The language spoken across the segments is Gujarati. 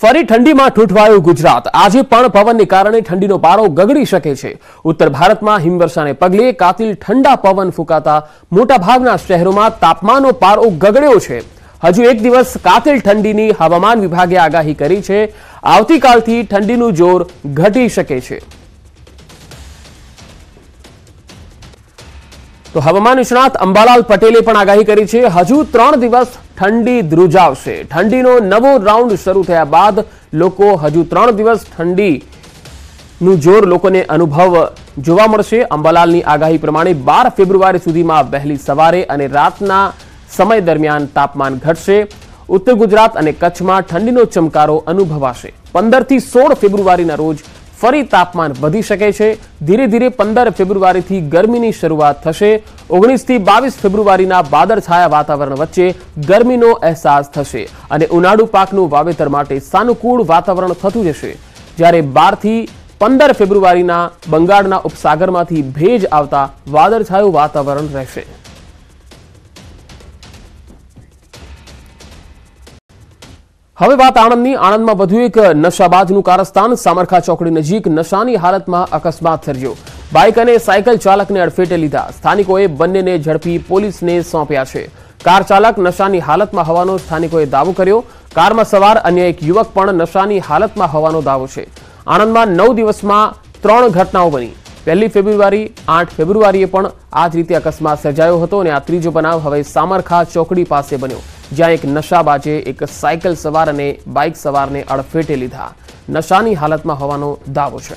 ફરી ઠંડીમાં ઠૂંઠવાયું ગુજરાત આજે પણ પવનને કારણે ઠંડીનો પારો ગગડી શકે છે ઉત્તર ભારતમાં હિમવર્ષાને પગલે કાતિલ ઠંડા પવન ફૂંકાતા મોટાભાગના શહેરોમાં તાપમાનનો પારો ગગડ્યો છે હજુ એક દિવસ કાતિલ ઠંડીની હવામાન વિભાગે આગાહી કરી છે આવતીકાલથી ઠંડીનું જોર ઘટી શકે છે તો હવામાન નિષ્ણાત અંબાલાલ પટેલે પણ આગાહી કરી છે હજુ ત્રણ દિવસ ઠંડી ધ્રુજાવશે ઠંડીનો નવો રાઉન્ડ શરૂ થયા બાદ લોકો હજુ ત્રણ દિવસ ઠંડીનું જોર લોકોને અનુભવ જોવા મળશે અંબાલાલની આગાહી પ્રમાણે બાર ફેબ્રુઆરી સુધીમાં વહેલી સવારે અને રાતના સમય દરમિયાન તાપમાન ઘટશે ઉત્તર ગુજરાત અને કચ્છમાં ઠંડીનો ચમકારો અનુભવાશે પંદરથી સોળ ફેબ્રુઆરીના રોજ ફરી તાપમાન વધી શકે છે ધીરે ધીરે પંદર ફેબ્રુઆરીથી ગરમીની શરૂઆત થશે ઓગણીસથી બાવીસ ફેબ્રુઆરીના વાદળછાયા વાતાવરણ વચ્ચે ગરમીનો અહેસાસ થશે અને ઉનાળુ પાકનું વાવેતર માટે સાનુકૂળ વાતાવરણ થતું જશે જ્યારે બારથી પંદર ફેબ્રુઆરીના બંગાળના ઉપસાગરમાંથી ભેજ આવતા વાદળછાયું વાતાવરણ રહેશે હવે વાત આણંદની આણંદમાં વધુ એક નશાબાજનું કારસ્તાન સામરખા ચોકડી નજીક નશાની હાલતમાં અકસ્માત સર્જ્યો બાઇક અને સાયકલ ચાલકને અડફેટે લીધા સ્થાનિકોએ બંનેને ઝડપી પોલીસને સોંપ્યા છે કાર ચાલક નશાની હાલતમાં હોવાનો સ્થાનિકોએ દાવો કર્યો કારમાં સવાર અન્ય એક યુવક પણ નશાની હાલતમાં હોવાનો દાવો છે આણંદમાં નવ દિવસમાં ત્રણ ઘટનાઓ બની પહેલી ફેબ્રુઆરી આઠ ફેબ્રુઆરીએ પણ આ જ રીતે અકસ્માત સર્જાયો હતો અને આ ત્રીજો બનાવ હવે સામરખા ચોકડી પાસે બન્યો જ્યાં એક નશાબાજે એક સાયકલ સવાર અને બાઇક સવારને અડફેટે લીધા નશાની હાલતમાં હોવાનો દાવો છે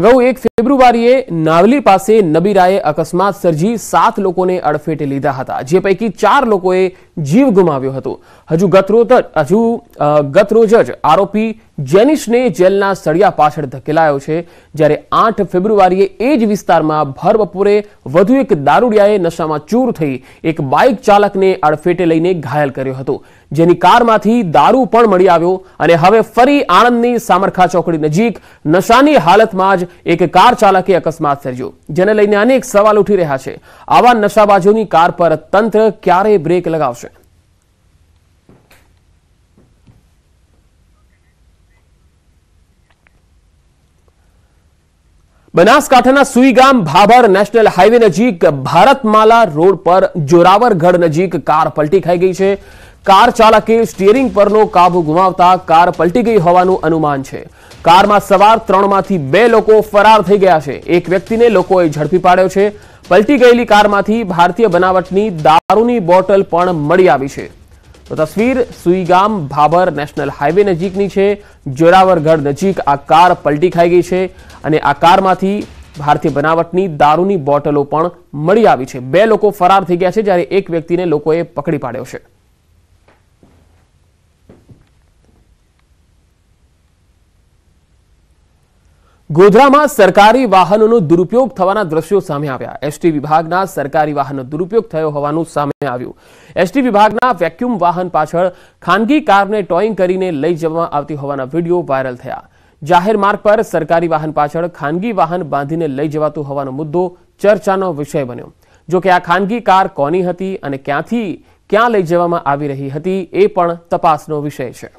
અગાઉ એક ફેબ્રુઆરીએ નાવલી પાસે નબીરાએ અકસ્માત સર્જી સાત લોકોને અડફેટે લીધા હતા જે પૈકી ચાર લોકોએ જીવ ગુમાવ્યો હતો હજુ ગતરોજ હજુ ગતરોજ જ આરોપી જેનિશને જેલના સળિયા પાછળ ધકેલાયો છે જ્યારે આઠ ફેબ્રુઆરીએ એ જ વિસ્તારમાં ભર બપોરે વધુ એક દારૂડિયાએ નશામાં ચૂર થઈ એક બાઇક ચાલકને અડફેટે લઈને ઘાયલ કર્યો હતો જેની કારમાંથી દારૂ પણ મળી આવ્યો અને હવે ફરી આણંદની સામરખા ચોકડી નજીક નશાની હાલતમાં જ એક કાર ચાલકે અકસ્માત સર્જ્યો જેને લઈને અનેક સવાલ ઉઠી રહ્યા છે આવા નશાબાજોની કાર પર તંત્ર ક્યારે બ્રેક લગાવશે બનાસકાંઠાના સુઈગામ ભાભર નેશનલ હાઈવે નજીક ભારતમાલા રોડ પર જોરાવરગઢ નજીક કાર પલટી ખાઈ ગઈ છે કાર ચાલકે સ્ટિયરિંગ પરનો કાબુ ગુમાવતા કાર પલટી ગઈ હોવાનું અનુમાન છે કારમાં સવાર ત્રણમાંથી બે લોકો ફરાર થઈ ગયા છે એક વ્યક્તિને લોકોએ ઝડપી પાડ્યો છે પલટી ગયેલી કારમાંથી ભારતીય બનાવટની દારૂની બોટલ પણ મળી આવી છે તો તસવીર સુઈગામ ભાભર નેશનલ હાઇવે નજીકની છે જોરાવરગઢ નજીક આ કાર પલટી ખાઈ ગઈ છે અને આ કારમાંથી ભારતીય બનાવટની દારૂની બોટલો પણ મળી આવી છે બે લોકો ફરાર થઈ ગયા છે જ્યારે એક વ્યક્તિને લોકોએ પકડી પાડ્યો છે ગોધરામાં સરકારી વાહનોનો દુરુપયોગ થવાના દ્રશ્યો સામે આવ્યા એસટી વિભાગના સરકારી વાહનનો દુરુપયોગ થયો હોવાનું સામે આવ્યું એસટી વિભાગના વેક્યુમ વાહન પાછળ ખાનગી કારને ટોઈંગ કરીને લઈ જવામાં આવતી હોવાના વિડીયો વાયરલ થયા જાહેર માર્ગ પર સરકારી વાહન પાછળ ખાનગી વાહન બાંધીને લઈ જવાતું હોવાનો મુદ્દો ચર્ચાનો વિષય બન્યો જો કે આ ખાનગી કાર કોની હતી અને ક્યાંથી ક્યાં લઈ જવામાં આવી રહી હતી એ પણ તપાસનો વિષય છે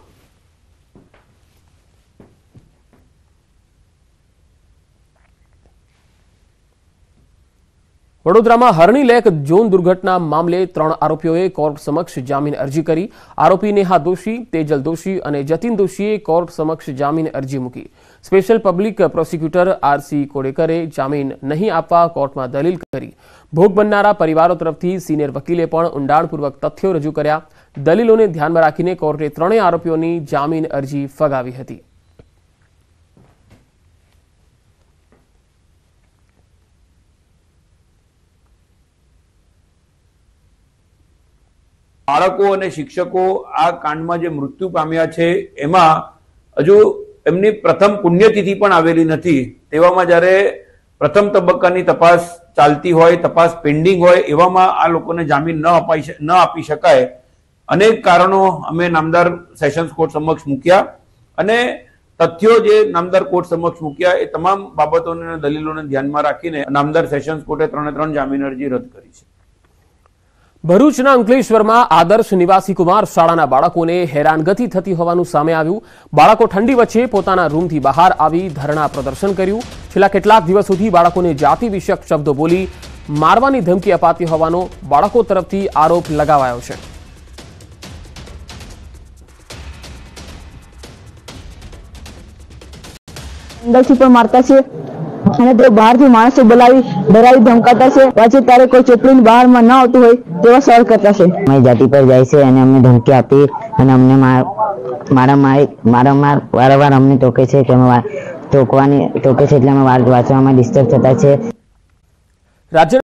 વડોદરામાં હરણી લેક ઝોન દુર્ઘટના મામલે ત્રણ આરોપીઓએ કોર્ટ સમક્ષ જામીન અરજી કરી આરોપી નેહા દોશી તેજલ દોશી અને જતીન દોશીએ કોર્ટ સમક્ષ જામીન અરજી મૂકી સ્પેશિયલ પબ્લિક પ્રોસિક્યુટર આરસી કોડેકરે જામીન નહીં આપવા કોર્ટમાં દલીલ કરી ભોગ બનનારા પરિવારો તરફથી સિનિયર વકીલે પણ ઊંડાણપૂર્વક તથ્યો રજૂ કર્યા દલીલોને ધ્યાનમાં રાખીને કોર્ટે ત્રણેય આરોપીઓની જામીન અરજી ફગાવી હતી બાળકો અને શિક્ષકો આ કાંડમાં જે મૃત્યુ પામ્યા છે એમાં હજુ એમની પ્રથમ પુણ્યતિથિ પણ આવેલી નથી તેવામાં જ્યારે પ્રથમ તબક્કાની તપાસ ચાલતી હોય તપાસ પેન્ડિંગ હોય એવામાં આ લોકોને જામીન ન અપાઈ ન આપી શકાય અનેક કારણો અમે નામદાર સેશન્સ કોર્ટ સમક્ષ મૂક્યા અને તથ્યો જે નામદાર કોર્ટ સમક્ષ મૂક્યા એ તમામ બાબતોને દલીલોને ધ્યાનમાં રાખીને નામદાર સેશન્સ કોર્ટે ત્રણે ત્રણ જામીન અરજી રદ કરી છે ભરૂચના અંકલેશ્વરમાં આદર્શ નિવાસી કુમાર શાળાના બાળકોને હેરાનગતિ થતી હોવાનું સામે આવ્યું બાળકો ઠંડી વચ્ચે પોતાના રૂમથી બહાર આવી ધરણા પ્રદર્શન કર્યું છેલ્લા કેટલાક દિવસ સુધી બાળકોને જાતિ વિષયક શબ્દો બોલી મારવાની ધમકી અપાતી હોવાનો બાળકો તરફથી આરોપ લગાવાયો છે અંદરથી પણ મારતા છે અને તે બહારથી માણસો બોલાવી ડરાવી ધમકાતા છે પછી ત્યારે કોઈ ચોપડીની બહારમાં ન આવતું હોય તેવા સવાલ કરતા છે મારી જાતિ પર જાય છે અને અમને ધમકી આપી અને અમને મારા મારા માર વારંવાર અમને ટોકે છે કે અમે ટોકવાની ટોકે છે એટલે અમે વાર વાંચવામાં ડિસ્ટર્બ થતા છે રાજ્ય